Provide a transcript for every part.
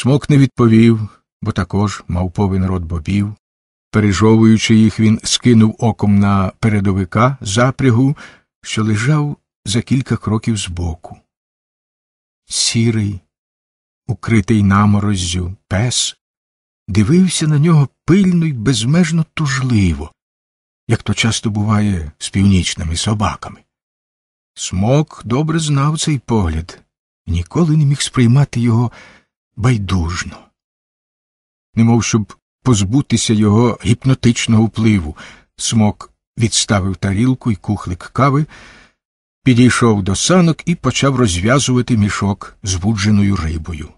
Смок не відповів, бо також мав повен рот бобів. Пережовуючи їх, він скинув оком на передовика запрягу, що лежав за кілька кроків збоку. Сірий, укритий наморозю, пес, дивився на нього пильно й безмежно тужливо, як то часто буває з північними собаками. Смок добре знав цей погляд і ніколи не міг сприймати його байдужно, немов щоб позбутися його гіпнотичного впливу. Смок відставив тарілку і кухлик кави, підійшов до санок і почав розв'язувати мішок з будженою рибою.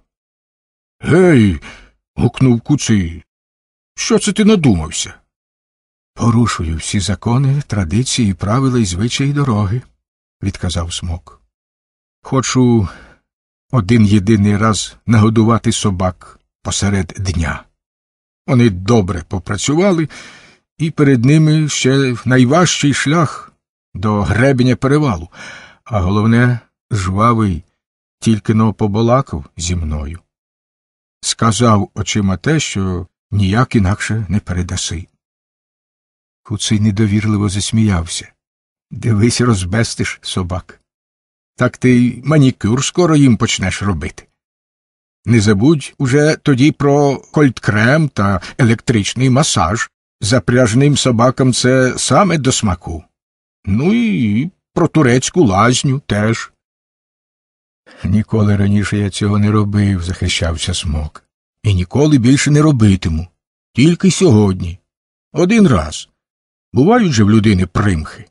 Гей. гукнув куций. Що це ти надумався? Порушую всі закони, традиції, правила і звичаї дороги, відказав смок. Хочу один єдиний раз нагодувати собак посеред дня. Вони добре попрацювали, і перед ними ще найважчий шлях до гребеня перевалу, а головне, жвавий, тільки но побалакав зі мною. Сказав очима те, що ніяк інакше не передаси. Куций недовірливо засміявся. Дивись, розбестиш собак так ти манікюр скоро їм почнеш робити. Не забудь уже тоді про кольткрем та електричний масаж. Запряжним собакам це саме до смаку. Ну і про турецьку лазню теж. Ніколи раніше я цього не робив, захищався смок, і ніколи більше не робитиму. Тільки сьогодні. Один раз. Бувають же в людини примхи.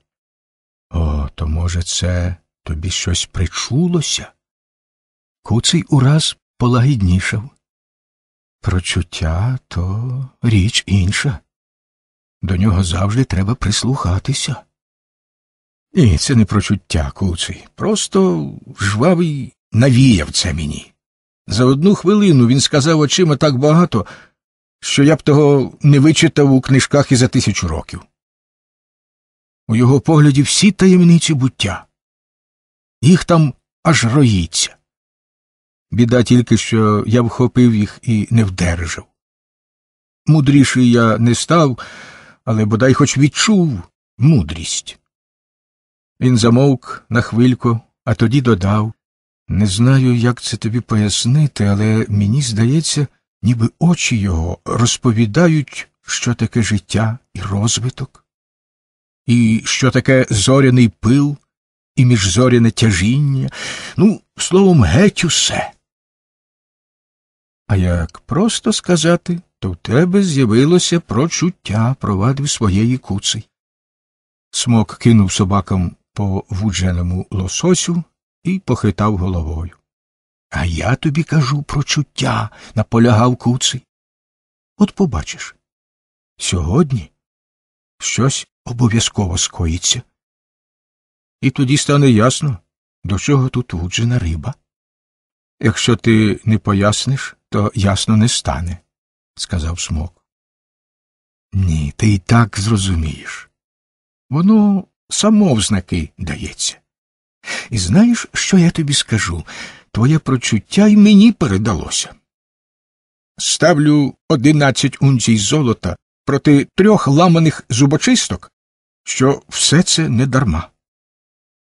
О, то, може, це тобі щось причулося? Куций ураз полагіднішав. Прочуття то річ інша. До нього завжди треба прислухатися. Ні, це не прочуття, куций. Просто жвавий навіяв це мені. За одну хвилину він сказав очима так багато, що я б того не вичитав у книжках і за тисячу років. У його погляді всі таємниці буття їх там аж роїться. Біда тільки що я вхопив їх і не вдержав. Мудріший я не став, але бодай хоч відчув мудрість. Він замовк на хвильку, а тоді додав не знаю, як це тобі пояснити, але мені здається, ніби очі його розповідають, що таке життя і розвиток, і що таке зоряний пил і міжзоряне тяжіння, ну, словом, геть усе. А як просто сказати, то в тебе з'явилося прочуття, провадив своєї куци. Смок кинув собакам по вудженому лососю і похитав головою. А я тобі кажу прочуття, наполягав куций. От побачиш. Сьогодні щось обов'язково скоїться і тоді стане ясно, до чого тут вуджена риба. Якщо ти не поясниш, то ясно не стане, сказав смок. Ні, ти і так зрозумієш. Воно само в дається. І знаєш, що я тобі скажу? Твоє прочуття й мені передалося. Ставлю одинадцять унцій золота проти трьох ламаних зубочисток, що все це не дарма.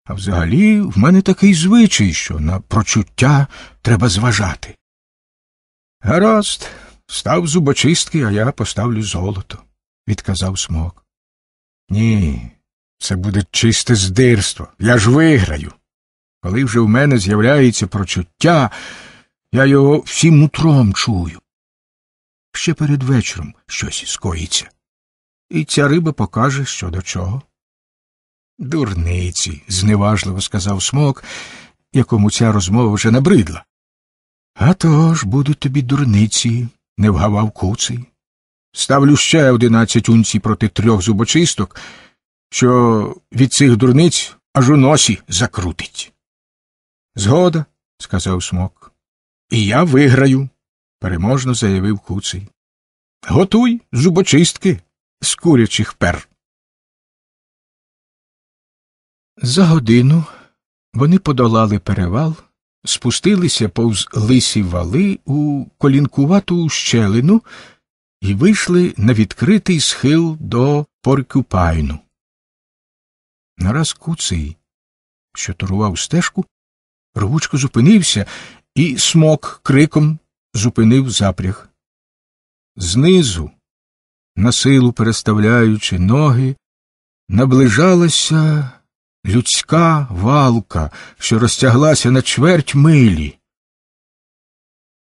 А взагалі в мене такий звичай, що на прочуття треба зважати. Гаразд, став зубочистки, а я поставлю золото, відказав смок. Ні, це буде чисте здирство. Я ж виграю. Коли вже в мене з'являється прочуття, я його всім нутром чую. Ще перед вечором щось скоїться, І ця риба покаже, що до чого. Дурниці, зневажливо сказав смок, якому ця розмова вже набридла. «А то ж будуть тобі дурниці, не вгавав куций. Ставлю ще одинадцять унцій проти трьох зубочисток, що від цих дурниць аж у носі закрутить. Згода, сказав смок. І я виграю, переможно заявив куций. Готуй зубочистки з курячих пер. За годину вони подолали перевал, спустилися повз лисі вали у колінкувату щелину і вийшли на відкритий схил до Поркюпайну. Нараз куций, що турував стежку, рвучко зупинився, і смок криком зупинив запряг. Знизу, на силу переставляючи ноги, наближалася людська валка, що розтяглася на чверть милі.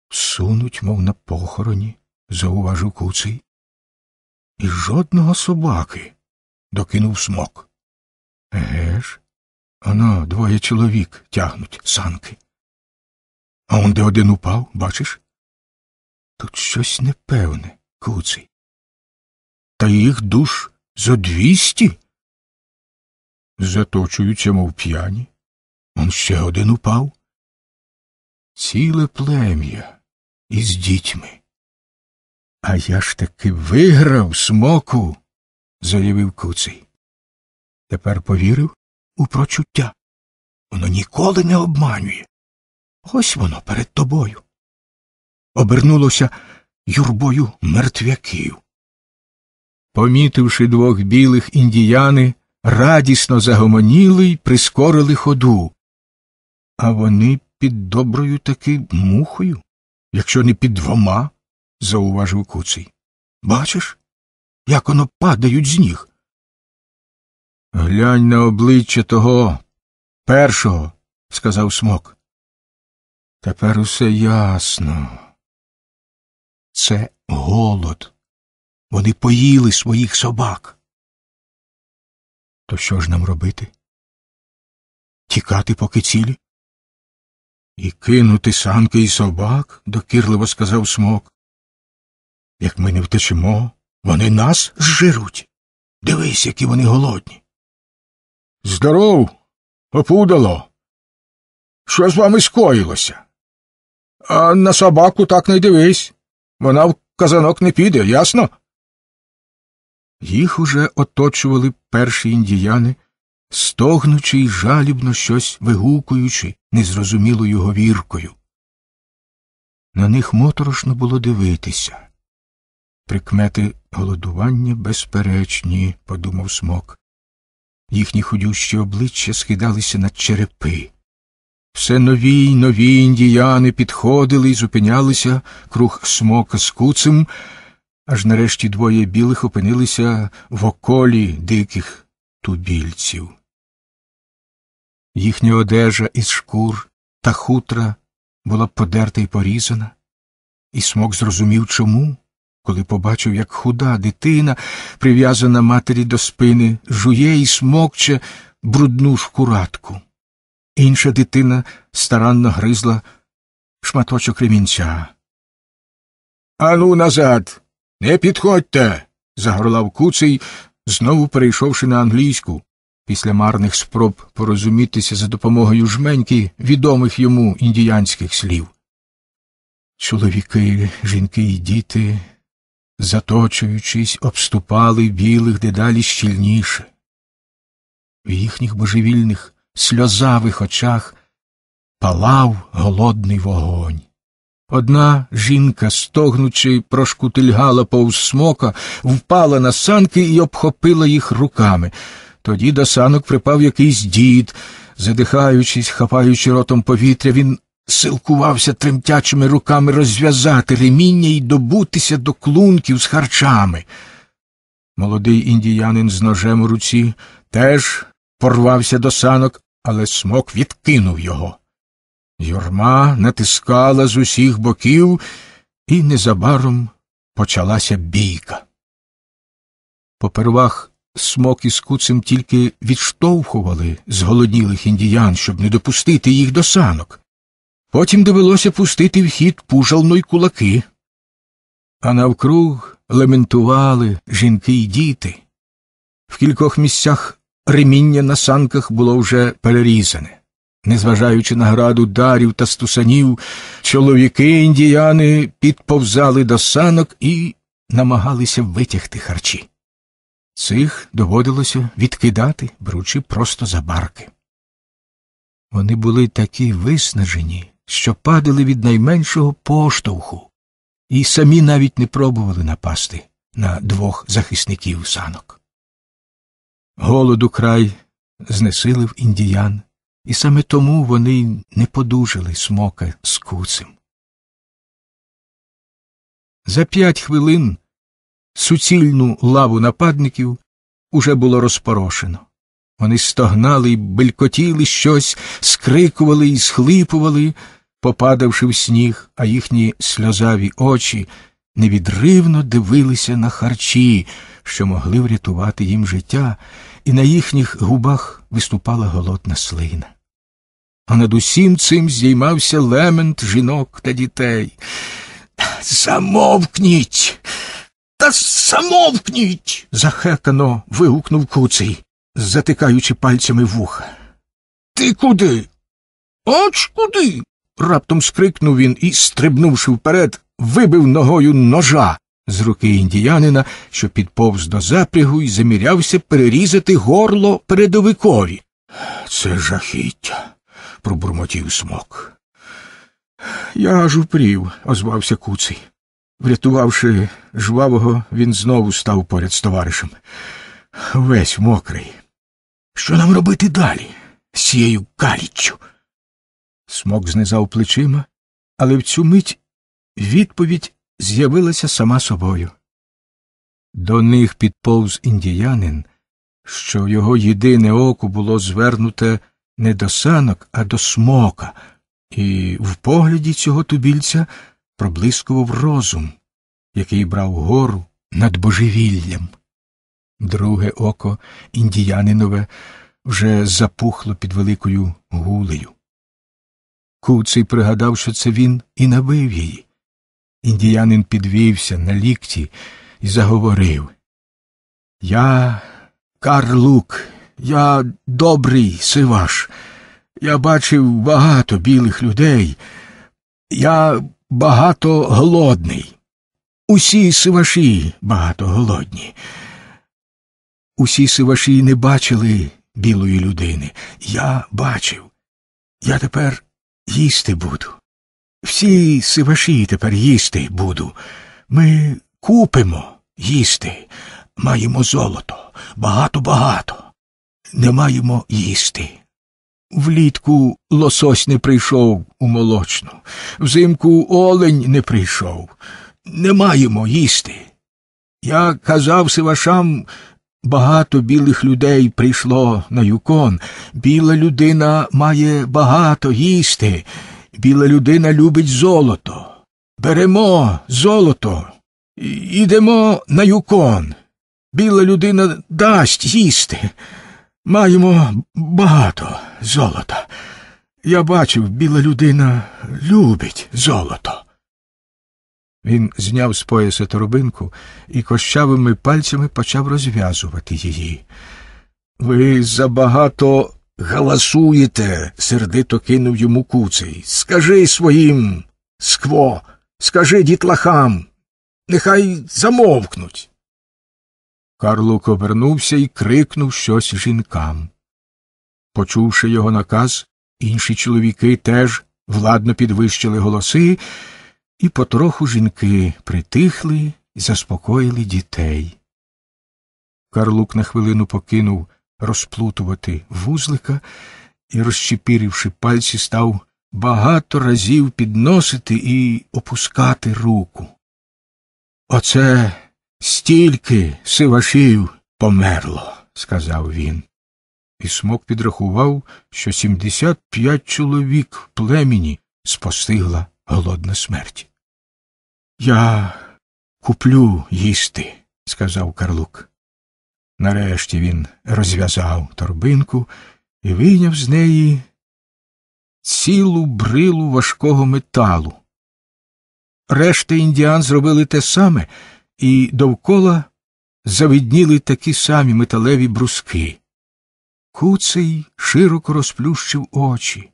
Сунуть, мов на похороні, зауважив куций. І жодного собаки, докинув смок. Еге ж, оно двоє чоловік тягнуть санки. А он де один упав, бачиш? Тут щось непевне, куций. Та їх душ зо двісті заточуються, мов п'яні. Он ще один упав. Ціле плем'я із дітьми. А я ж таки виграв смоку, заявив куций. Тепер повірив у прочуття. Воно ніколи не обманює. Ось воно перед тобою. Обернулося юрбою мертвяків. Помітивши двох білих індіяни, радісно загомоніли й прискорили ходу. А вони під доброю таки мухою, якщо не під двома, зауважив куций. Бачиш, як воно падають з ніг. Глянь на обличчя того першого, сказав смок. Тепер усе ясно. Це голод. Вони поїли своїх собак. То що ж нам робити? Тікати, поки цілі? І кинути санки і собак, докірливо сказав смок. Як ми не втечемо, вони нас зжируть. Дивись, які вони голодні. Здоров, опудало. Що з вами скоїлося? А на собаку так не дивись. Вона в казанок не піде, ясно? Їх уже оточували перші індіяни, стогнучи й жалібно щось вигукуючи незрозумілою говіркою. На них моторошно було дивитися. Прикмети голодування безперечні, подумав смок. Їхні худющі обличчя схидалися на черепи. Все нові й нові індіяни підходили й зупинялися круг смока з куцем аж нарешті двоє білих опинилися в околі диких тубільців. Їхня одежа із шкур та хутра була подерта й порізана, і смок зрозумів чому, коли побачив, як худа дитина, прив'язана матері до спини, жує і смокче брудну шкуратку. Інша дитина старанно гризла шматочок ремінця. Ану назад. Не підходьте. загорлав куций, знову перейшовши на англійську. Після марних спроб порозумітися за допомогою жменьки відомих йому індіянських слів. Чоловіки, жінки і діти, заточуючись, обступали білих дедалі щільніше. В їхніх божевільних сльозавих очах палав голодний вогонь. Одна жінка, стогнучи, прошкутильгала повз смока, впала на санки і обхопила їх руками. Тоді до санок припав якийсь дід. Задихаючись, хапаючи ротом повітря, він силкувався тремтячими руками розв'язати реміння і добутися до клунків з харчами. Молодий індіянин з ножем у руці теж порвався до санок, але смок відкинув його. Юрма натискала з усіх боків, і незабаром почалася бійка. Попервах смок із куцем тільки відштовхували зголоднілих індіян, щоб не допустити їх до санок. Потім довелося пустити в хід пужално й кулаки. А навкруг лементували жінки й діти. В кількох місцях реміння на санках було вже перерізане. Незважаючи на граду дарів та стусанів, чоловіки індіяни підповзали до санок і намагалися витягти харчі. Цих доводилося відкидати, бручи, просто за барки. Вони були такі виснажені, що падали від найменшого поштовху, і самі навіть не пробували напасти на двох захисників санок. Голоду край знесилив індіян і саме тому вони не подужали смока з куцем. За п'ять хвилин суцільну лаву нападників уже було розпорошено. Вони стогнали й белькотіли щось, скрикували і схлипували, попадавши в сніг, а їхні сльозаві очі невідривно дивилися на харчі, що могли врятувати їм життя, і на їхніх губах виступала голодна слина а над усім цим здіймався лемент жінок та дітей. Замовкніть. Та замовкніть. захекано вигукнув куций, затикаючи пальцями вуха. Ти куди? Ач куди? раптом скрикнув він і, стрибнувши вперед, вибив ногою ножа з руки індіянина, що підповз до запрягу і замірявся перерізати горло передовикові. Це жахіття пробурмотів смок. Я аж упрів, озвався куций. Врятувавши жвавого, він знову став поряд з товаришем. Весь мокрий. Що нам робити далі з цією каліччю? Смок знизав плечима, але в цю мить відповідь з'явилася сама собою. До них підповз індіянин, що його єдине око було звернуте не до санок, а до смока, і в погляді цього тубільця проблискував розум, який брав гору над божевіллям. Друге око індіянинове вже запухло під великою гулею. Куций пригадав, що це він і набив її. Індіянин підвівся на лікті і заговорив Я Карлук, я добрий сиваш. Я бачив багато білих людей. Я багато голодний. Усі сиваші багато голодні. Усі сиваші не бачили білої людини. Я бачив. Я тепер їсти буду. Всі сиваші тепер їсти буду. Ми купимо їсти. Маємо золото. Багато багато не маємо їсти. Влітку лосось не прийшов у молочну, взимку олень не прийшов. Не маємо їсти. Я казав сивашам багато білих людей прийшло на юкон. Біла людина має багато їсти. Біла людина любить золото. Беремо золото. Ідемо на юкон. Біла людина дасть їсти. Маємо багато золота. Я бачив, біла людина любить золото. Він зняв з пояса торбинку і кощавими пальцями почав розв'язувати її. Ви забагато галасуєте, сердито кинув йому куций. Скажи своїм скво, скажи дітлахам, нехай замовкнуть. Карлук обернувся і крикнув щось жінкам. Почувши його наказ, інші чоловіки теж владно підвищили голоси, і потроху жінки притихли і заспокоїли дітей. Карлук на хвилину покинув розплутувати вузлика і, розчепіривши пальці, став багато разів підносити і опускати руку. Оце Стільки сивашів померло, сказав він. І смок підрахував, що 75 чоловік в племені спостигла голодна смерть. Я куплю їсти, сказав Карлук. Нарешті він розв'язав торбинку і вийняв з неї цілу брилу важкого металу. Решта індіан зробили те саме і довкола завідніли такі самі металеві бруски. Куций широко розплющив очі.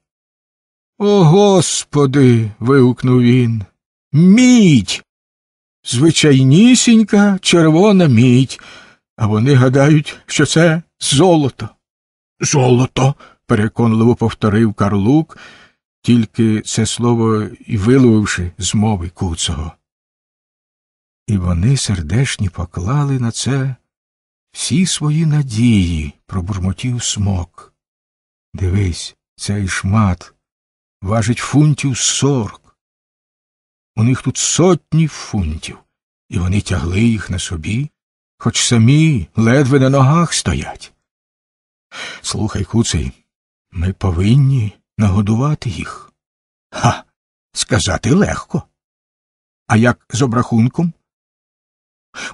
О, господи. вигукнув він. Мідь. Звичайнісінька червона мідь, а вони гадають, що це золото. Золото. переконливо повторив Карлук, тільки це слово й виловивши з мови куцого. І вони сердешні поклали на це всі свої надії, пробурмотів смок. Дивись, цей шмат важить фунтів сорок. У них тут сотні фунтів, і вони тягли їх на собі, хоч самі ледве на ногах стоять. Слухай, куцей, ми повинні нагодувати їх. Ха, сказати легко. А як з обрахунком?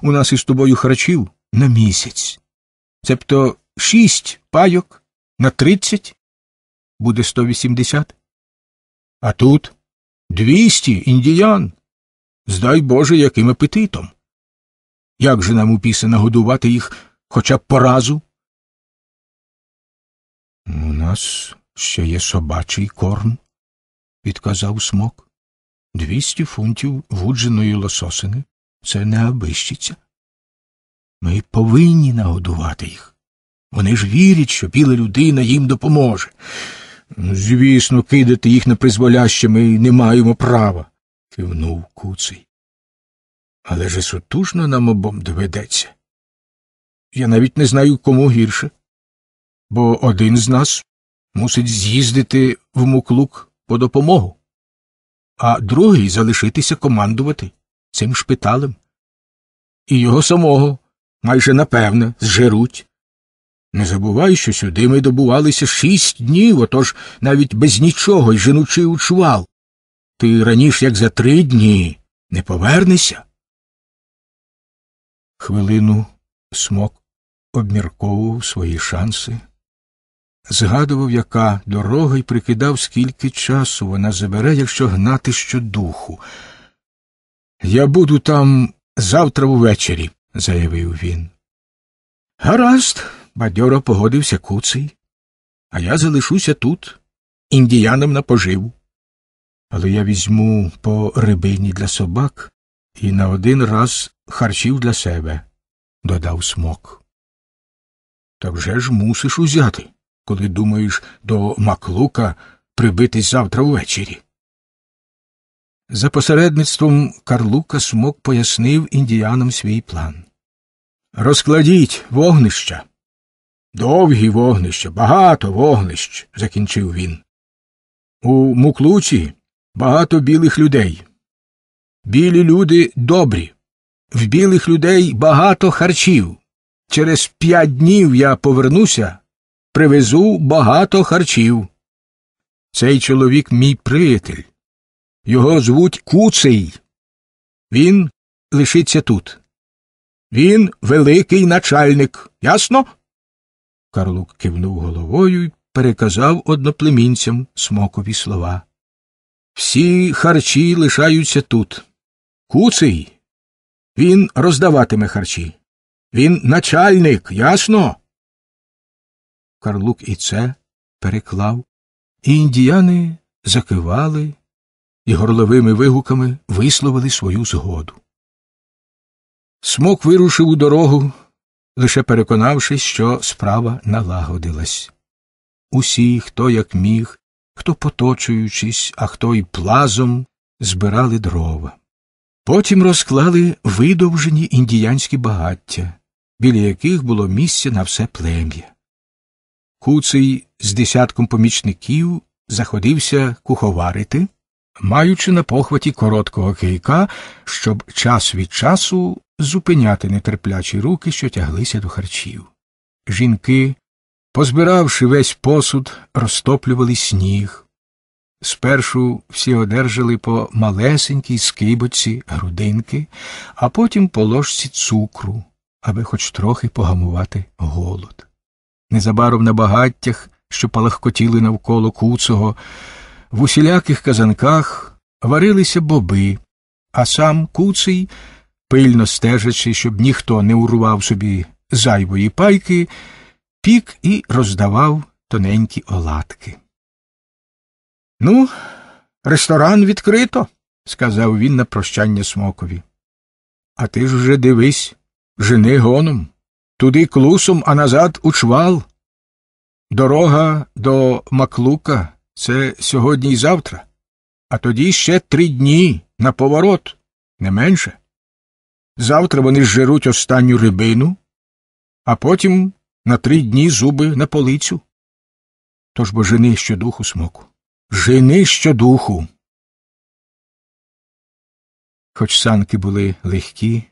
У нас із тобою харчів на місяць. Цебто шість пайок на тридцять буде сто вісімдесят. А тут двісті індіян. Здай Боже, яким апетитом. Як же нам упісе нагодувати їх хоча б по разу? У нас ще є собачий корм, відказав смок. Двісті фунтів вудженої лососини, це не обищиться. Ми повинні нагодувати їх. Вони ж вірять, що біла людина їм допоможе. Звісно, кидати їх на призволяще ми не маємо права, кивнув куций. Але ж сутужно нам обом доведеться. Я навіть не знаю, кому гірше, бо один з нас мусить з'їздити в муклук по допомогу, а другий залишитися командувати цим шпиталем. І його самого майже напевне зжеруть. Не забувай, що сюди ми добувалися шість днів, отож навіть без нічого й женучи у Ти раніше, як за три дні, не повернешся. Хвилину смок обмірковував свої шанси, згадував, яка дорога, і прикидав, скільки часу вона забере, якщо гнати щодуху. Я буду там завтра ввечері, заявив він. Гаразд, бадьоро погодився куций, а я залишуся тут, індіянам на поживу. Але я візьму по рибині для собак і на один раз харчів для себе, додав смок. Та вже ж мусиш узяти, коли думаєш до маклука прибитись завтра ввечері. За посередництвом Карлука смок пояснив індіянам свій план. Розкладіть вогнища. Довгі вогнища, багато вогнищ, закінчив він. У муклучі багато білих людей. Білі люди добрі. В білих людей багато харчів. Через п'ять днів я повернуся, привезу багато харчів. Цей чоловік мій приятель. Його звуть Куций. Він лишиться тут. Він великий начальник. Ясно? Карлук кивнув головою і переказав одноплемінцям смокові слова. Всі харчі лишаються тут. Куций. Він роздаватиме харчі. Він начальник, ясно? Карлук і це переклав, і індіяни закивали і горловими вигуками висловили свою згоду. Смок вирушив у дорогу, лише переконавшись, що справа налагодилась. Усі, хто як міг, хто поточуючись, а хто й плазом, збирали дрова. Потім розклали видовжені індіянські багаття, біля яких було місце на все плем'я. Куций з десятком помічників заходився куховарити маючи на похваті короткого кийка, щоб час від часу зупиняти нетерплячі руки, що тяглися до харчів. Жінки, позбиравши весь посуд, розтоплювали сніг. Спершу всі одержали по малесенькій скибоці грудинки, а потім по ложці цукру, аби хоч трохи погамувати голод. Незабаром на багаттях, що палахкотіли навколо куцого, в усіляких казанках варилися боби, а сам куций, пильно стежачи, щоб ніхто не урвав собі зайвої пайки, пік і роздавав тоненькі оладки. Ну, ресторан відкрито, сказав він на прощання смокові. А ти ж вже дивись, жени гоном, туди клусом, а назад у чвал. Дорога до Маклука це сьогодні і завтра, а тоді ще три дні на поворот, не менше. Завтра вони зжеруть останню рибину, а потім на три дні зуби на полицю. Тож бо жени щодуху смоку. Жени щодуху. Хоч санки були легкі,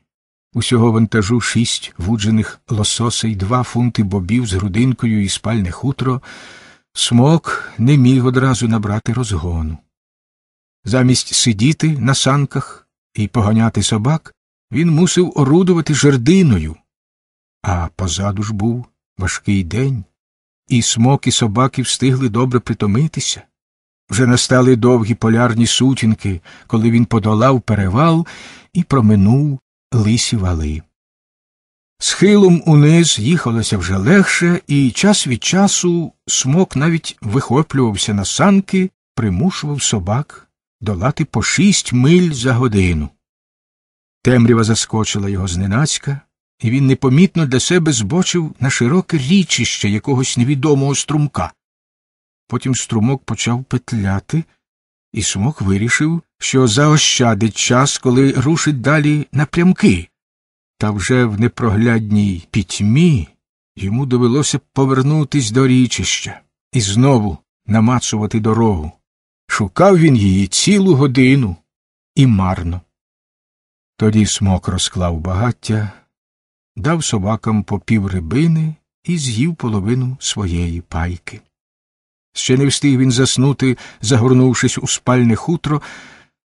усього вантажу шість вуджених лососей, два фунти бобів з грудинкою і спальне хутро. Смок не міг одразу набрати розгону. Замість сидіти на санках і поганяти собак, він мусив орудувати жердиною. А позаду ж був важкий день, і смок і собаки встигли добре притомитися. Вже настали довгі полярні сутінки, коли він подолав перевал і проминув лисі вали. Схилом униз їхалося вже легше, і час від часу смок навіть вихоплювався на санки, примушував собак долати по шість миль за годину. Темрява заскочила його зненацька, і він непомітно для себе збочив на широке річище якогось невідомого струмка. Потім струмок почав петляти, і смок вирішив, що заощадить час, коли рушить далі напрямки. Та вже в непроглядній пітьмі йому довелося повернутись до річища і знову намацувати дорогу. Шукав він її цілу годину і марно. Тоді смок розклав багаття, дав собакам по пів рибини і з'їв половину своєї пайки. Ще не встиг він заснути, загорнувшись у спальне хутро,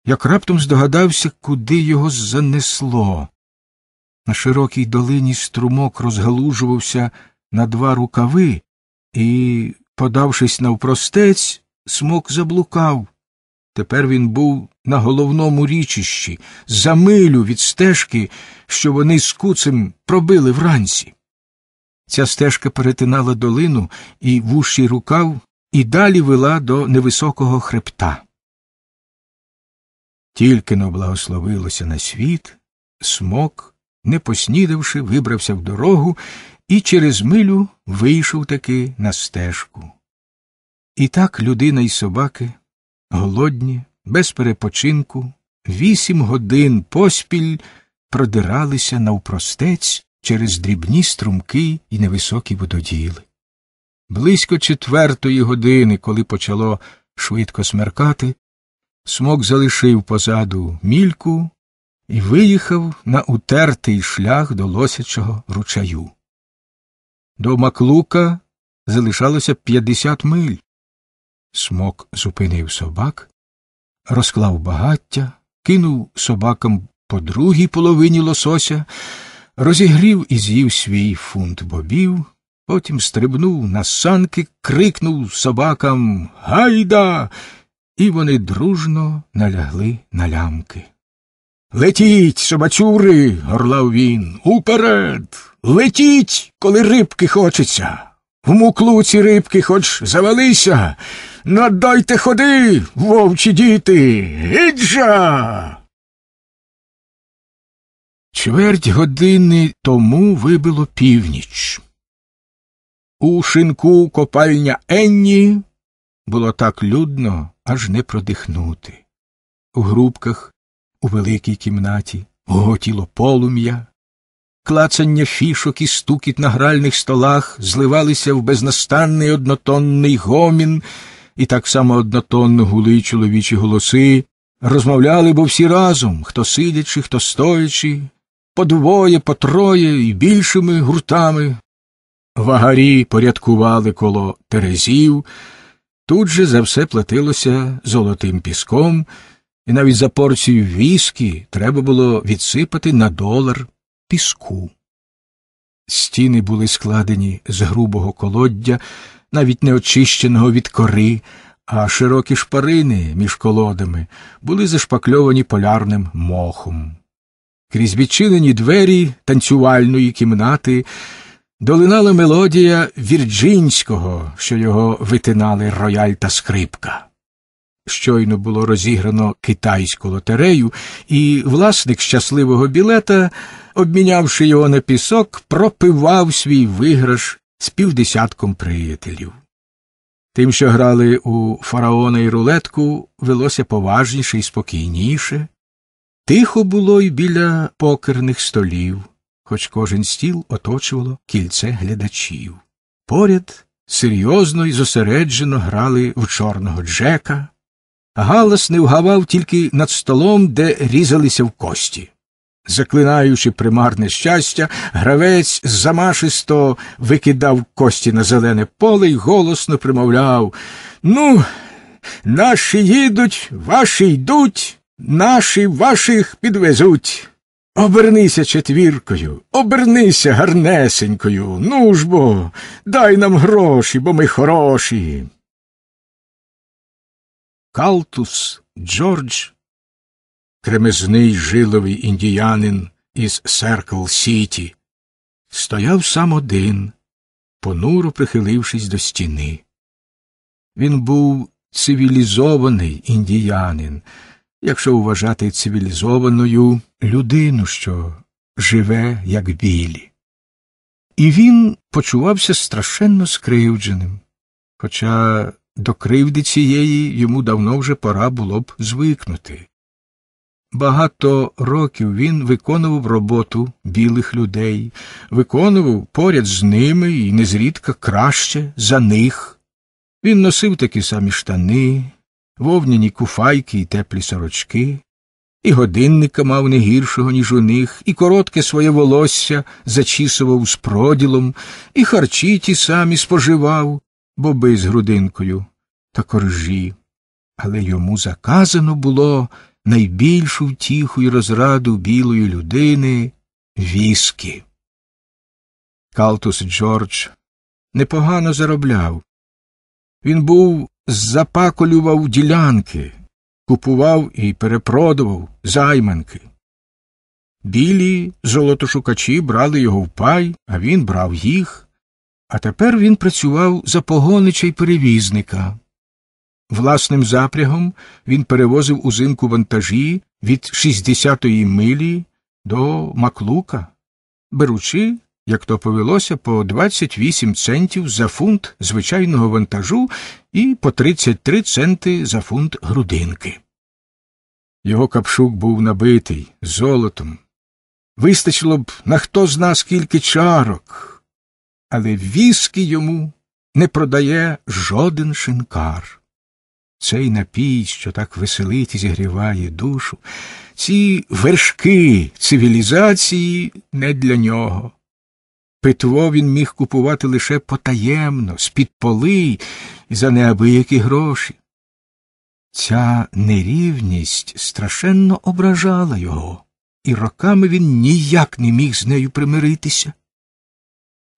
як раптом здогадався, куди його занесло. На широкій долині струмок розгалужувався на два рукави і, подавшись навпростець, смок заблукав. Тепер він був на головному річищі, за милю від стежки, що вони з куцем пробили вранці. Ця стежка перетинала долину і вущий рукав і далі вела до невисокого хребта. Тільки но благословилося на світ смок не поснідавши, вибрався в дорогу і через милю вийшов таки на стежку. І так людина і собаки, голодні, без перепочинку, вісім годин поспіль продиралися навпростець через дрібні струмки і невисокі вододіли. Близько четвертої години, коли почало швидко смеркати, смок залишив позаду мільку і виїхав на утертий шлях до лосячого ручаю. До Маклука залишалося 50 миль. Смок зупинив собак, розклав багаття, кинув собакам по другій половині лосося, розігрів і з'їв свій фунт бобів, потім стрибнув на санки, крикнув собакам Гайда! І вони дружно налягли на лямки. Летіть, собачури, горлав він. Уперед. Летіть, коли рибки хочеться. В муклуці рибки хоч завалися, Надайте ходи, вовчі діти. Гіджа. Чверть години тому вибило північ. У шинку копальня Енні було так людно, аж не продихнути. У грубках у великій кімнаті готіло полум'я, клацання фішок і стукіт на гральних столах зливалися в безнастанний однотонний гомін, і так само однотонно гули чоловічі голоси, розмовляли, бо всі разом, хто сидячи, хто стоячи, по двоє, по троє і більшими гуртами. Вагарі порядкували коло терезів, тут же за все платилося золотим піском і навіть за порцію віскі треба було відсипати на долар піску. Стіни були складені з грубого колоддя, навіть не очищеного від кори, а широкі шпарини між колодами були зашпакльовані полярним мохом. Крізь відчинені двері танцювальної кімнати долинала мелодія вірджинського, що його витинали рояль та скрипка. Щойно було розіграно китайську лотерею, і власник щасливого білета, обмінявши його на пісок, пропивав свій виграш з півдесятком приятелів. Тим, що грали у фараона і рулетку, велося поважніше і спокійніше. Тихо було й біля покерних столів, хоч кожен стіл оточувало кільце глядачів. Поряд серйозно і зосереджено грали в чорного Джека. Галас не вгавав тільки над столом, де різалися в кості. Заклинаючи примарне щастя, гравець замашисто викидав кості на зелене поле і голосно примовляв Ну, наші їдуть, ваші йдуть, наші ваших підвезуть. Обернися четвіркою, обернися гарнесенькою. Ну ж бо, дай нам гроші, бо ми хороші. Калтус Джордж, кремезний жиловий індіянин із Серкл Сіті, стояв сам один, понуро прихилившись до стіни. Він був цивілізований індіянин, якщо вважати цивілізованою людину, що живе, як білі. І він почувався страшенно скривдженим, хоча до кривди цієї йому давно вже пора було б звикнути. Багато років він виконував роботу білих людей, виконував поряд з ними і незрідка краще за них. Він носив такі самі штани, вовняні куфайки і теплі сорочки, і годинника мав не гіршого, ніж у них, і коротке своє волосся зачісував з проділом, і харчі ті самі споживав боби з грудинкою та коржі, але йому заказано було найбільшу втіху й розраду білої людини віскі. Калтус Джордж непогано заробляв. Він був запаколював ділянки, купував і перепродував займанки. Білі золотошукачі брали його в пай, а він брав їх. А тепер він працював за погонича й перевізника. Власним запрягом він перевозив узимку вантажі від 60-ї милі до Маклука, беручи, як то повелося, по 28 центів за фунт звичайного вантажу і по 33 центи за фунт грудинки. Його капшук був набитий золотом. Вистачило б на хто зна скільки чарок але віскі йому не продає жоден шинкар. Цей напій, що так веселить і зігріває душу, ці вершки цивілізації не для нього. Питво він міг купувати лише потаємно, з-під поли і за неабиякі гроші. Ця нерівність страшенно ображала його, і роками він ніяк не міг з нею примиритися.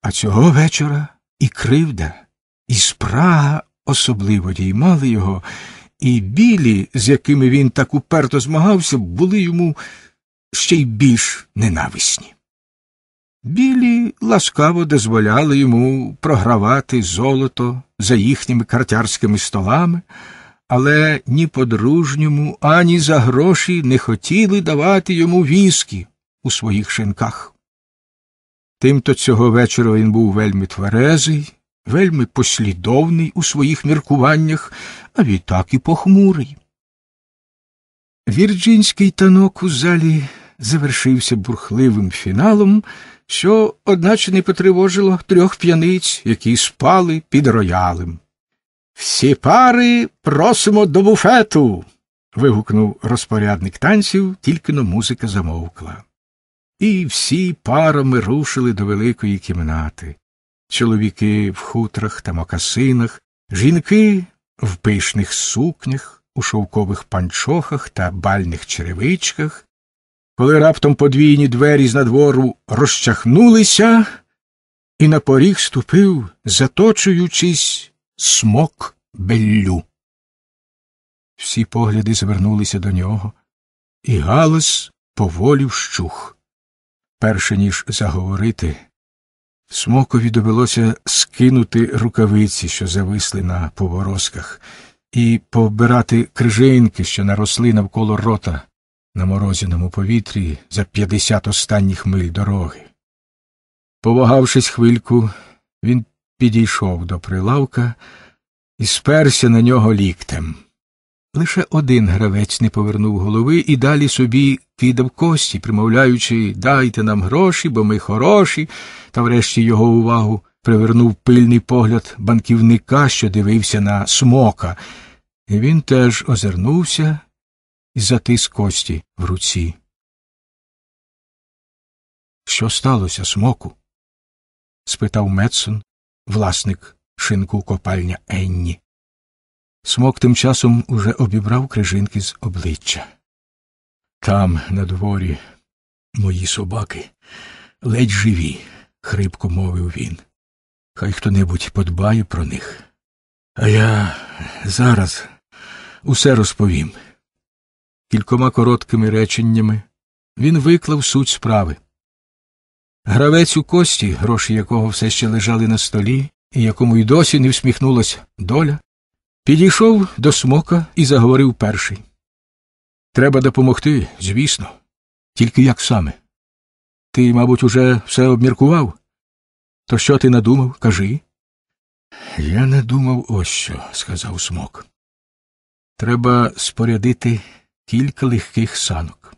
А цього вечора і кривда, і спрага особливо діймали його, і білі, з якими він так уперто змагався, були йому ще й більш ненависні. Білі ласкаво дозволяли йому програвати золото за їхніми картярськими столами, але ні по-дружньому, ані за гроші не хотіли давати йому віскі у своїх шинках. Тимто цього вечора він був вельми тверезий, вельми послідовний у своїх міркуваннях, а відтак і похмурий. Вірджинський танок у залі завершився бурхливим фіналом, що, одначе, не потривожило трьох п'яниць, які спали під роялем. Всі пари просимо до буфету. вигукнув розпорядник танців, тільки но музика замовкла. І всі парами рушили до великої кімнати. Чоловіки в хутрах та мокасинах, жінки в пишних сукнях, у шовкових панчохах та бальних черевичках. Коли раптом подвійні двері з надвору розчахнулися, і на поріг ступив, заточуючись, смок беллю. Всі погляди звернулися до нього, і галас поволі вщух. Перше ніж заговорити, смокові довелося скинути рукавиці, що зависли на поворозках, і повбирати крижинки, що наросли навколо рота на морозіному повітрі за п'ятдесят останніх миль дороги. Повагавшись хвильку, він підійшов до прилавка і сперся на нього ліктем. Лише один гравець не повернув голови і далі собі кидав кості, примовляючи дайте нам гроші, бо ми хороші, та врешті його увагу привернув пильний погляд банківника, що дивився на смока. І Він теж озирнувся і затис кості в руці. Що сталося, смоку? спитав медсон, власник шинку копальня Енні. Смок тим часом уже обібрав крижинки з обличчя. Там, на дворі, мої собаки ледь живі, хрипко мовив він. Хай хто небудь подбає про них. А я зараз усе розповім. Кількома короткими реченнями він виклав суть справи. Гравець у кості, гроші якого все ще лежали на столі, і якому й досі не всміхнулася доля, Підійшов до смока і заговорив перший. Треба допомогти, звісно. Тільки як саме? Ти, мабуть, уже все обміркував? То що ти надумав, кажи? Я надумав ось що, сказав смок. Треба спорядити кілька легких санок,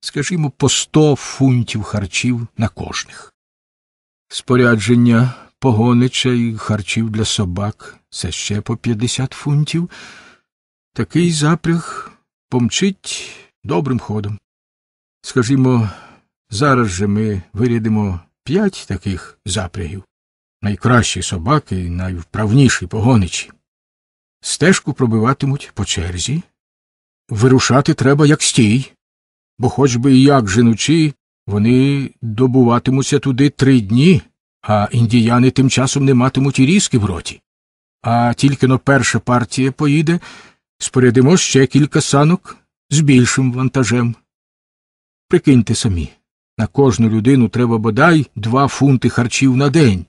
скажімо, по сто фунтів харчів на кожних. Спорядження погонича і харчів для собак це ще по 50 фунтів. Такий запряг помчить добрим ходом. Скажімо, зараз же ми вирядимо п'ять таких запрягів, найкращі собаки найвправніші погоничі. Стежку пробиватимуть по черзі. Вирушати треба, як стій, бо хоч би і як женучі, вони добуватимуться туди три дні а індіяни тим часом не матимуть і різки в роті. А тільки но перша партія поїде, спорядимо ще кілька санок з більшим вантажем. Прикиньте самі на кожну людину треба бодай два фунти харчів на день,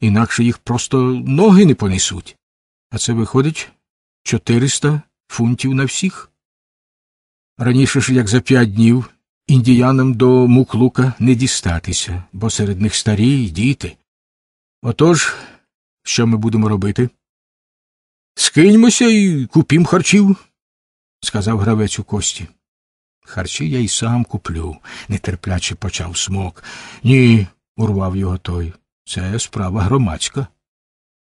інакше їх просто ноги не понесуть. А це виходить 400 фунтів на всіх. Раніше ж як за п'ять днів Індіянам до муклука не дістатися, бо серед них старі й діти. Отож, що ми будемо робити? Скиньмося і купім харчів, сказав гравець у кості. Харчі я й сам куплю, нетерпляче почав смок. Ні, урвав його той. Це справа громадська.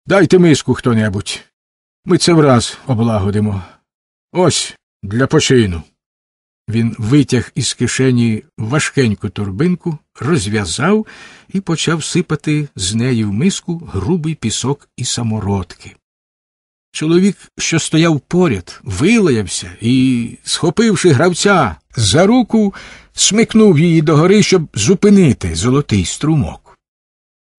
Дайте миску хто небудь. Ми це враз облагодимо. Ось для почину. Він витяг із кишені важкеньку торбинку, розв'язав і почав сипати з неї в миску грубий пісок і самородки. Чоловік, що стояв поряд, вилаявся і, схопивши гравця за руку, смикнув її догори, щоб зупинити золотий струмок.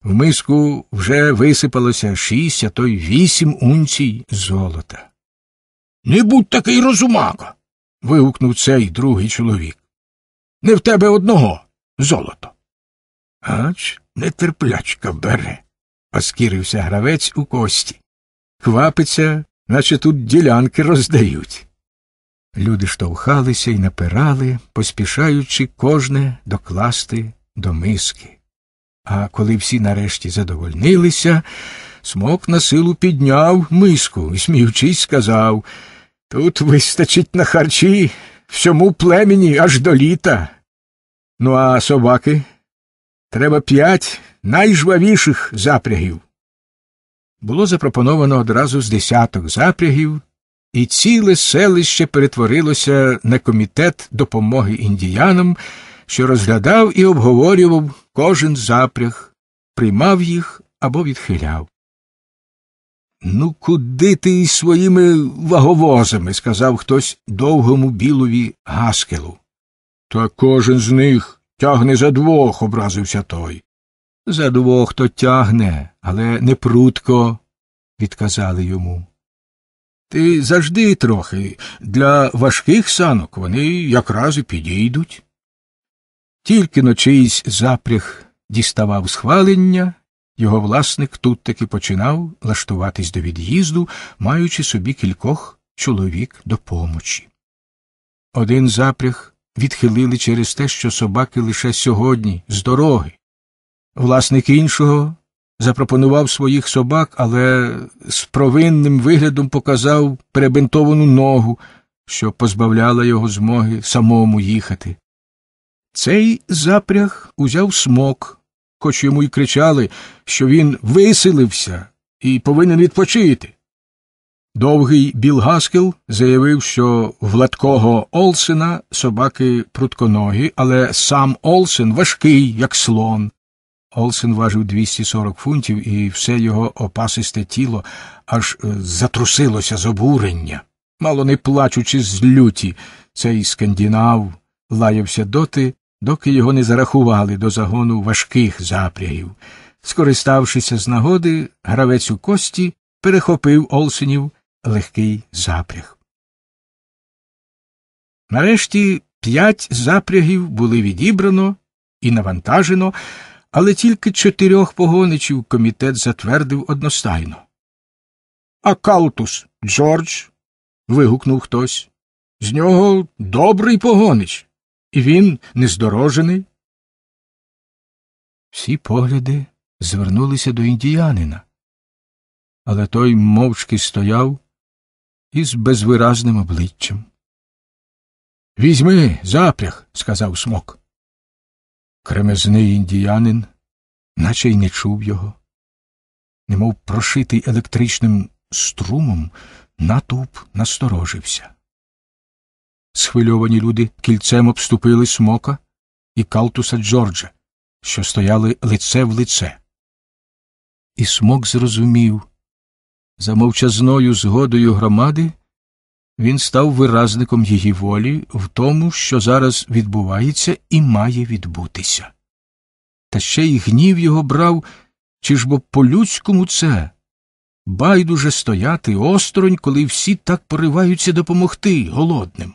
В миску вже висипалося шість, а то й вісім унцій золота. Не будь такий розумака вигукнув цей другий чоловік. Не в тебе одного золото. Ач, нетерплячка бере, оскірився гравець у кості. Квапиться, наче тут ділянки роздають. Люди штовхалися і напирали, поспішаючи кожне докласти до миски. А коли всі нарешті задовольнилися, смок на силу підняв миску і, сміючись, сказав Тут вистачить на харчі всьому племені аж до літа. Ну, а собаки треба п'ять найжвавіших запрягів. Було запропоновано одразу з десяток запрягів, і ціле селище перетворилося на комітет допомоги індіянам, що розглядав і обговорював кожен запряг, приймав їх або відхиляв. Ну, куди ти із своїми ваговозами? сказав хтось довгому білові Гаскелу. Та кожен з них тягне за двох, образився той. За двох то тягне, але не прутко, відказали йому. Ти завжди трохи. Для важких санок вони якраз і підійдуть. Тільки ночийсь запряг діставав схвалення, його власник тут таки починав лаштуватись до від'їзду, маючи собі кількох чоловік до помочі. Один запряг відхилили через те, що собаки лише сьогодні з дороги. Власник іншого запропонував своїх собак, але з провинним виглядом показав перебинтовану ногу, що позбавляла його змоги самому їхати. Цей запряг узяв смок хоч йому й кричали, що він виселився і повинен відпочити. Довгий Біл Гаскіл заявив, що Владкого гладкого Олсена собаки прутконогі, але сам Олсен важкий, як слон. Олсен важив 240 фунтів, і все його опасисте тіло аж е, затрусилося з обурення. Мало не плачучи з люті, цей скандинав лаявся доти, доки його не зарахували до загону важких запрягів. Скориставшися з нагоди, гравець у кості перехопив Олсенів легкий запряг. Нарешті п'ять запрягів були відібрано і навантажено, але тільки чотирьох погоничів комітет затвердив одностайно. Акалтус Джордж. вигукнув хтось. З нього добрий погонич і він нездорожений. Всі погляди звернулися до індіянина, але той мовчки стояв із безвиразним обличчям. Візьми запряг, сказав смок. Кремезний індіянин, наче й не чув його, немов прошитий електричним струмом, натовп насторожився схвильовані люди кільцем обступили смока і Калтуса Джорджа, що стояли лице в лице. І смок зрозумів за мовчазною згодою громади він став виразником її волі в тому, що зараз відбувається і має відбутися. Та ще й гнів його брав, чи ж бо по-людському це. Байдуже стояти осторонь, коли всі так пориваються допомогти голодним.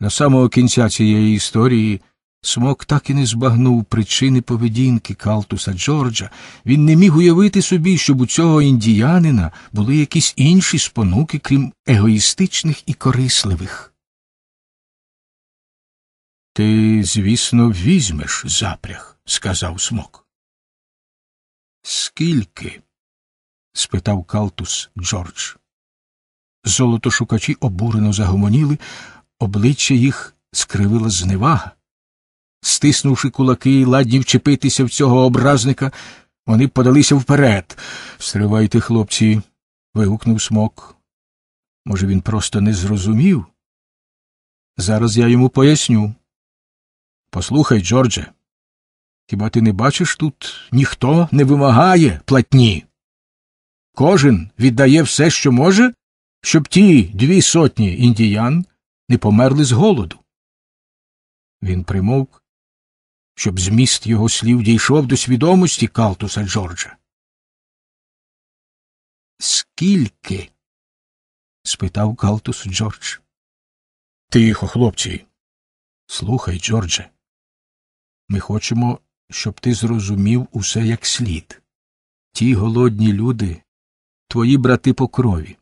На самого кінця цієї історії смок так і не збагнув причини поведінки Калтуса Джорджа. Він не міг уявити собі, щоб у цього індіянина були якісь інші спонуки, крім егоїстичних і корисливих. Ти, звісно, візьмеш запряг, сказав смок. Скільки? спитав Калтус Джордж. Золотошукачі обурено загомоніли. Обличчя їх скривила зневага. Стиснувши кулаки і ладні вчепитися в цього образника, вони подалися вперед. Стривайте, хлопці. вигукнув смок. Може, він просто не зрозумів? Зараз я йому поясню. Послухай, Джордже, хіба ти не бачиш тут ніхто не вимагає платні? Кожен віддає все, що може, щоб ті дві сотні індіян не померли з голоду. Він примовк, щоб зміст його слів дійшов до свідомості Калтуса Джорджа. Скільки? спитав Калтус Джордж. Тихо, хлопці. Слухай, Джордже. Ми хочемо, щоб ти зрозумів усе як слід. Ті голодні люди, твої брати по крові,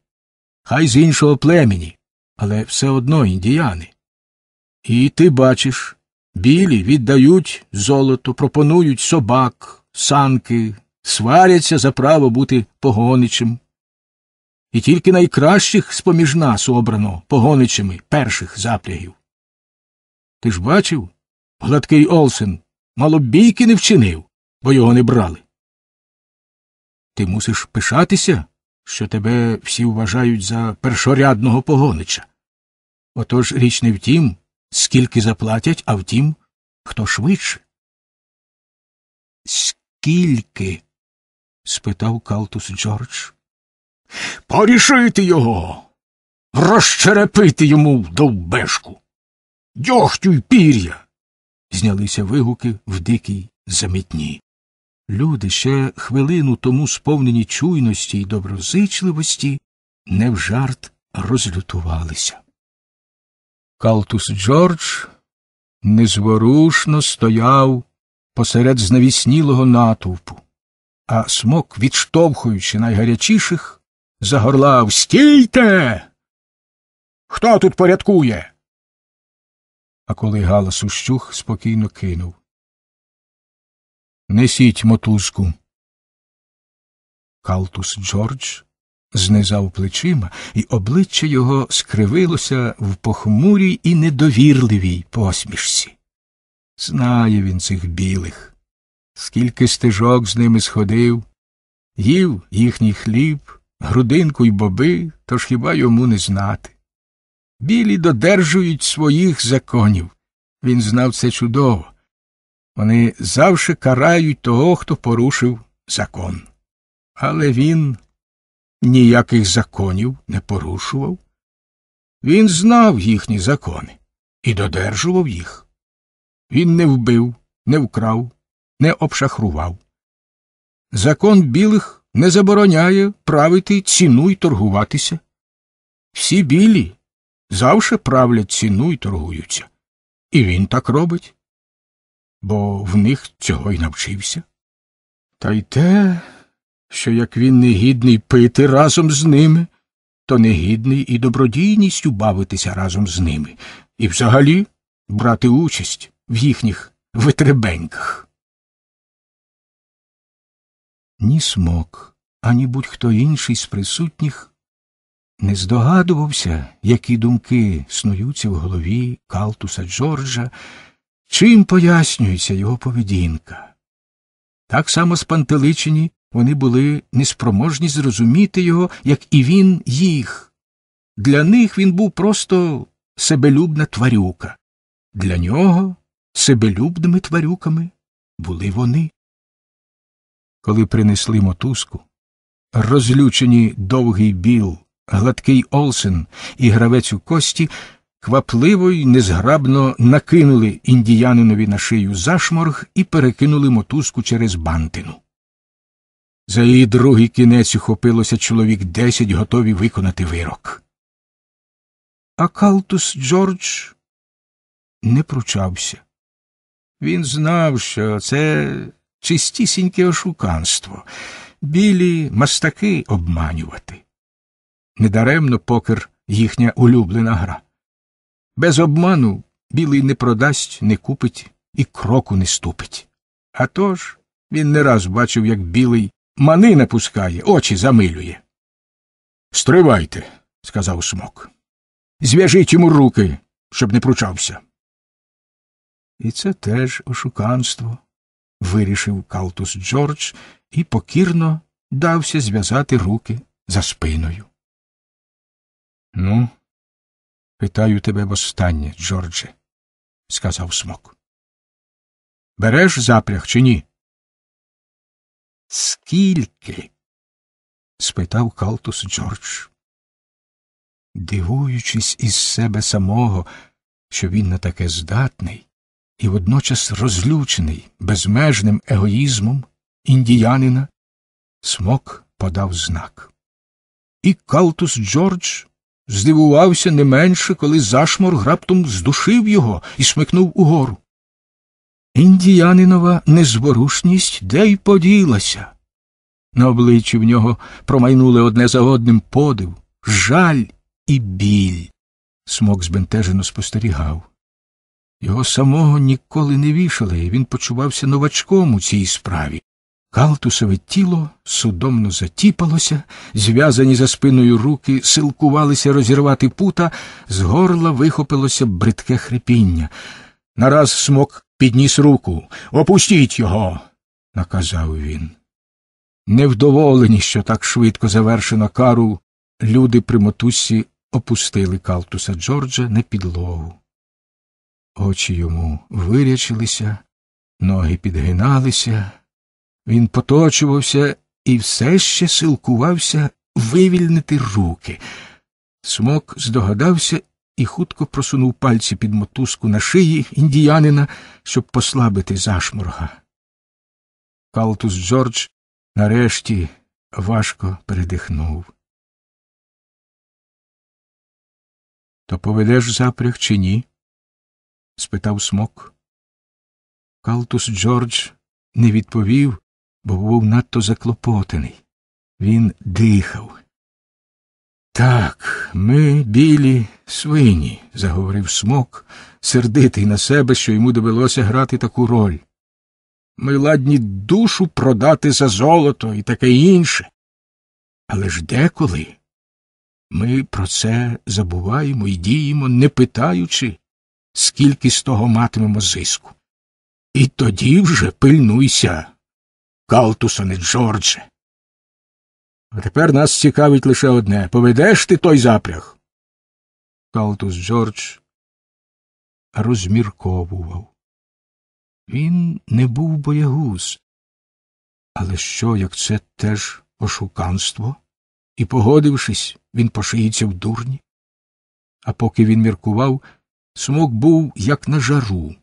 хай з іншого племені, але все одно індіяни. І ти бачиш білі віддають золото, пропонують собак, санки, сваряться за право бути погоничем. І тільки найкращих з поміж нас обрано погоничами перших заплягів. Ти ж бачив? Гладкий Олсен мало бійки не вчинив, бо його не брали. Ти мусиш пишатися що тебе всі вважають за першорядного погонича. Отож річ не в тім, скільки заплатять, а в тім, хто швидше. Скільки? спитав Калтус Джордж. Порішити його, розчерепити йому довбешку. Дьохтю й пір'я. знялися вигуки в дикій замітні. Люди ще хвилину тому сповнені чуйності й доброзичливості, не в жарт розлютувалися. Калтус Джордж незворушно стояв посеред знавіснілого натовпу, а смок, відштовхуючи найгарячіших, загорлав Стійте. Хто тут порядкує? А коли галас ущух, спокійно кинув. Несіть мотузку. Калтус Джордж знизав плечима, і обличчя його скривилося в похмурій і недовірливій посмішці. Знає він цих білих, скільки стежок з ними сходив, їв їхній хліб, грудинку й боби, тож хіба йому не знати. Білі додержують своїх законів. Він знав це чудово. Вони завжди карають того, хто порушив закон. Але він ніяких законів не порушував. Він знав їхні закони і додержував їх. Він не вбив, не вкрав, не обшахрував. Закон білих не забороняє правити ціну й торгуватися. Всі білі завжди правлять ціну й торгуються. І він так робить бо в них цього й навчився. Та й те, що як він негідний пити разом з ними, то негідний і добродійністю бавитися разом з ними, і взагалі брати участь в їхніх витребеньках. Ні смок, ані будь-хто інший з присутніх не здогадувався, які думки снуються в голові Калтуса Джорджа, Чим пояснюється його поведінка? Так само спантеличені вони були неспроможні зрозуміти його, як і він їх. Для них він був просто себелюбна тварюка. Для нього себелюбними тварюками були вони. Коли принесли мотузку, розлючені довгий біл, гладкий Олсен і гравець у кості квапливо й незграбно накинули індіянинові на шию зашморг і перекинули мотузку через бантину. За її другий кінець ухопилося чоловік десять, готові виконати вирок. А Калтус Джордж не пручався. Він знав, що це чистісіньке ошуканство, білі мастаки обманювати. Недаремно покер їхня улюблена гра. Без обману білий не продасть, не купить і кроку не ступить. А тож він не раз бачив, як білий мани напускає, очі замилює. Стривайте, сказав смок. Зв'яжіть йому руки, щоб не пручався. І це теж ошуканство, вирішив Калтус Джордж і покірно дався зв'язати руки за спиною. Ну, Питаю тебе востаннє, Джордже, сказав смок. Береш запряг чи ні? Скільки? спитав Калтус Джордж. Дивуючись із себе самого, що він на таке здатний і водночас розлючений безмежним егоїзмом індіянина, смок подав знак. І Калтус Джордж здивувався не менше, коли зашморг раптом здушив його і смикнув угору. Індіянинова незворушність де й поділася. На обличчі в нього промайнули одне за одним подив, жаль і біль. Смок збентежено спостерігав. Його самого ніколи не вішали, і він почувався новачком у цій справі. Калтусове тіло судомно затіпалося, зв'язані за спиною руки, силкувалися розірвати пута, з горла вихопилося бридке хрипіння. Нараз смок підніс руку. Опустіть його, наказав він. Невдоволені, що так швидко завершено кару, люди при мотусі опустили калтуса Джорджа на підлогу. Очі йому вирячилися, ноги підгиналися. Він поточувався і все ще силкувався вивільнити руки. Смок здогадався і хутко просунув пальці під мотузку на шиї індіянина, щоб послабити зашморга. Калтус Джордж нарешті важко передихнув. То поведеш запряг чи ні? спитав смок. Калтус Джордж не відповів, бо був надто заклопотаний. Він дихав. Так, ми білі свині, заговорив смок, сердитий на себе, що йому довелося грати таку роль. Ми ладні душу продати за золото і таке інше. Але ж деколи ми про це забуваємо і діємо, не питаючи, скільки з того матимемо зиску. І тоді вже пильнуйся. Калтусон і Джордже. А тепер нас цікавить лише одне поведеш ти той запряг. Калтус Джордж розмірковував. Він не був боягуз. Але що, як це теж ошуканство? І, погодившись, він пошиється в дурні. А поки він міркував, Смок був як на жару.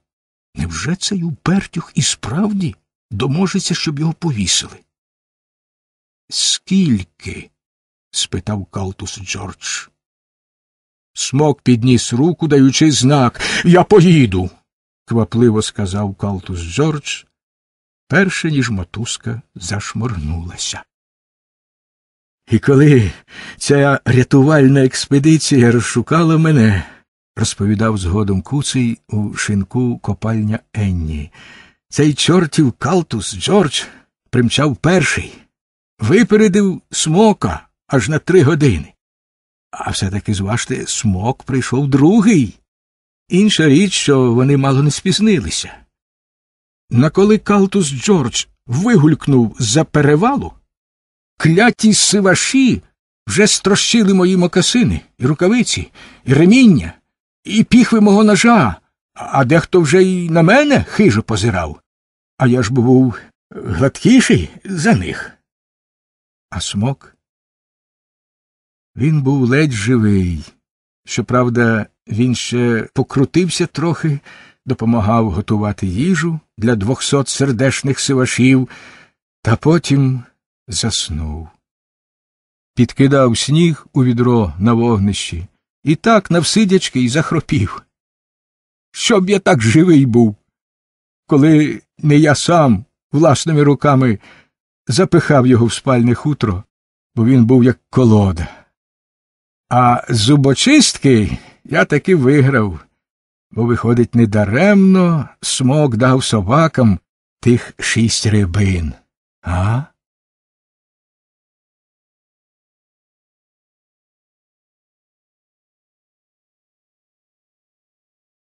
Невже цей упертюх і справді доможеться, щоб його повісили. Скільки? спитав Калтус Джордж. Смок підніс руку, даючи знак Я поїду, квапливо сказав Калтус Джордж, перше ніж мотузка зашморгнулася. І коли ця рятувальна експедиція розшукала мене, розповідав згодом куций у шинку копальня Енні. Цей чортів Калтус Джордж примчав перший, випередив смока аж на три години. А все таки, зважте, смок прийшов другий. Інша річ, що вони мало не спізнилися. На коли Калтус Джордж вигулькнув за перевалу, кляті сиваші вже строщили мої мокасини, і рукавиці, і реміння, і піхви мого ножа, а дехто вже й на мене хижо позирав. А я ж був гладкіший за них. А смок? Він був ледь живий. Щоправда, він ще покрутився трохи, допомагав готувати їжу для двохсот сердешних сивашів, та потім заснув. Підкидав сніг у відро на вогнищі і так навсидячки й захропів. Щоб я так живий був коли не я сам власними руками запихав його в спальне хутро, бо він був як колода. А зубочистки я таки виграв, бо, виходить, недаремно смок дав собакам тих шість рибин. А?